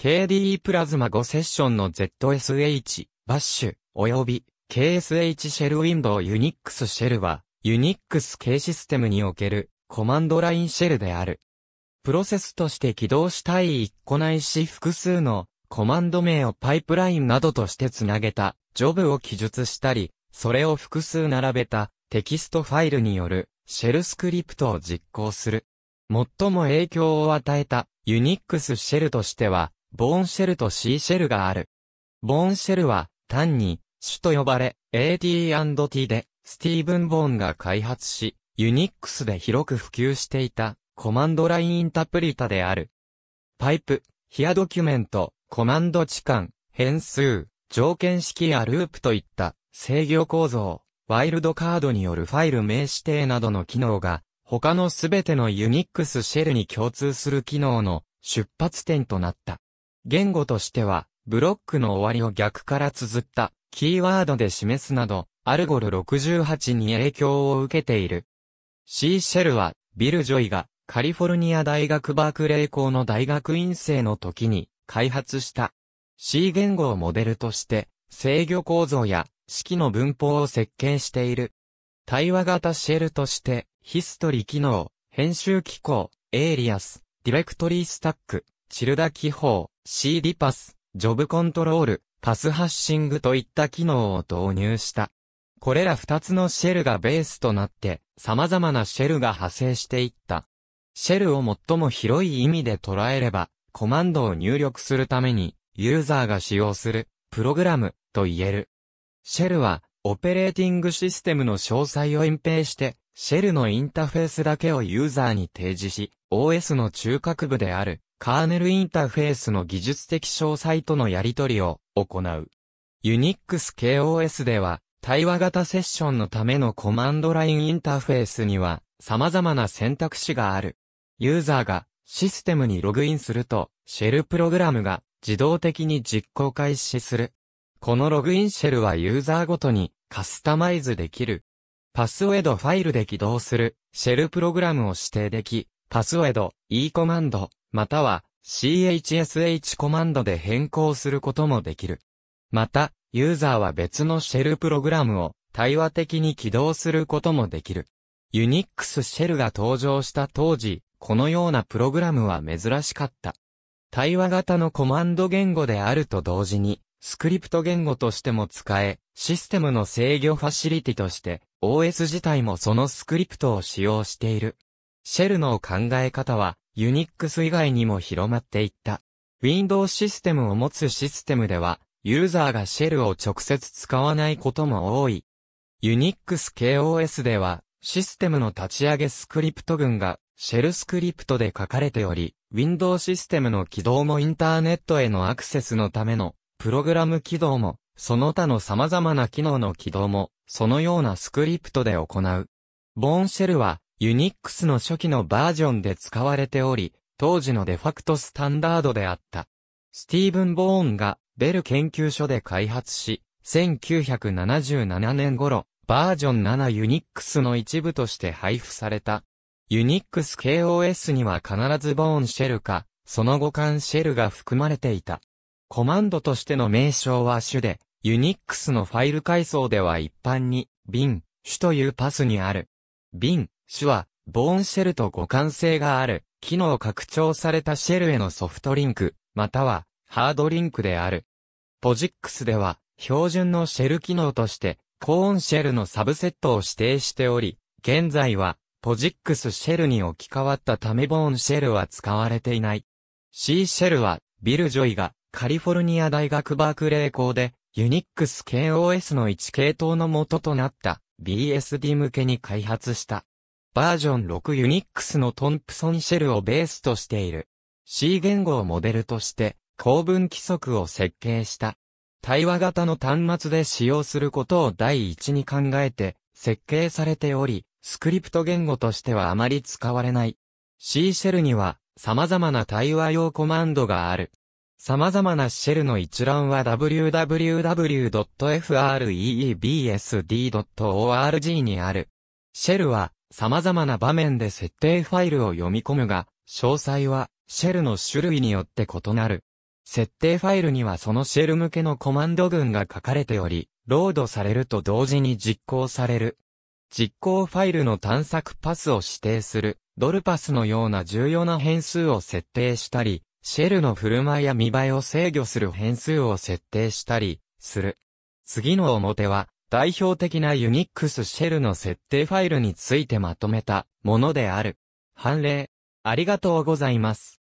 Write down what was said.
KDE プラズマ5セッションの ZSH、バッシュ、及び KSH シェルウィンドウユニックスシェルは、ユニックス系システムにおけるコマンドラインシェルである。プロセスとして起動したい一個ないし複数のコマンド名をパイプラインなどとしてつなげたジョブを記述したり、それを複数並べたテキストファイルによるシェルスクリプトを実行する。最も影響を与えたユニックスシェルとしてはボーンシェルとシーシェルがある。ボーンシェルは、単に、主と呼ばれ、AT&T で、スティーブン・ボーンが開発し、ユニックスで広く普及していた、コマンドラインインタプリタである。パイプ、ヒアドキュメント、コマンド置換、変数、条件式やループといった、制御構造、ワイルドカードによるファイル名指定などの機能が、他のすべてのユニックスシェルに共通する機能の出発点となった。言語としては、ブロックの終わりを逆から綴った、キーワードで示すなど、アルゴル68に影響を受けている。C シェルは、ビル・ジョイが、カリフォルニア大学バークレー校の大学院生の時に、開発した。C 言語をモデルとして、制御構造や、式の文法を設計している。対話型シェルとして、ヒストリ機能、編集機構、エイリアス、ディレクトリースタック、チルダ機法、CD パス、ジョブコントロール、パスハッシングといった機能を導入した。これら2つのシェルがベースとなって、様々なシェルが派生していった。シェルを最も広い意味で捉えれば、コマンドを入力するために、ユーザーが使用する、プログラム、と言える。シェルは、オペレーティングシステムの詳細を隠蔽して、シェルのインターフェースだけをユーザーに提示し、OS の中核部であるカーネルインターフェースの技術的詳細とのやり取りを行う。Unix KOS では、対話型セッションのためのコマンドラインインターフェースには、様々な選択肢がある。ユーザーがシステムにログインすると、シェルプログラムが自動的に実行開始する。このログインシェルはユーザーごとにカスタマイズできる。パスウェドファイルで起動するシェルプログラムを指定でき、パスウェド、E コマンド、または CHSH コマンドで変更することもできる。また、ユーザーは別のシェルプログラムを対話的に起動することもできる。Unix シェルが登場した当時、このようなプログラムは珍しかった。対話型のコマンド言語であると同時に、スクリプト言語としても使え、システムの制御ファシリティとして、OS 自体もそのスクリプトを使用している。シェルの考え方は、Unix 以外にも広まっていった。Windows システムを持つシステムでは、ユーザーがシェルを直接使わないことも多い。Unix KOS では、システムの立ち上げスクリプト群が、シェルスクリプトで書かれており、Windows システムの起動もインターネットへのアクセスのための、プログラム起動も、その他の様々な機能の起動も、そのようなスクリプトで行う。ボーンシェルは、ユニックスの初期のバージョンで使われており、当時のデファクトスタンダードであった。スティーブン・ボーンがベル研究所で開発し、1977年頃、バージョン7ユニックスの一部として配布された。ユニックス KOS には必ずボーンシェルか、その互換シェルが含まれていた。コマンドとしての名称は種で、ユニックスのファイル階層では一般に、ビン、種というパスにある。ビン、種は、ボーンシェルと互換性がある、機能拡張されたシェルへのソフトリンク、または、ハードリンクである。ポジックスでは、標準のシェル機能として、コーンシェルのサブセットを指定しており、現在は、ポジックスシェルに置き換わったためボーンシェルは使われていない。C シェルは、ビル・ジョイが、カリフォルニア大学バークレー校で、ユニックス KOS の1系統の元となった BSD 向けに開発したバージョン6ニックスのトンプソンシェルをベースとしている。C 言語をモデルとして、公文規則を設計した。対話型の端末で使用することを第一に考えて、設計されており、スクリプト言語としてはあまり使われない。C シェルには、様々な対話用コマンドがある。様々なシェルの一覧は www.freebsd.org にある。シェルは、様々な場面で設定ファイルを読み込むが、詳細はシェルの種類によって異なる。設定ファイルにはそのシェル向けのコマンド群が書かれており、ロードされると同時に実行される。実行ファイルの探索パスを指定する、ドルパスのような重要な変数を設定したり、シェルの振る舞いや見栄えを制御する変数を設定したり、する。次の表は、代表的なユニックスシェルの設定ファイルについてまとめたものである。判例、ありがとうございます。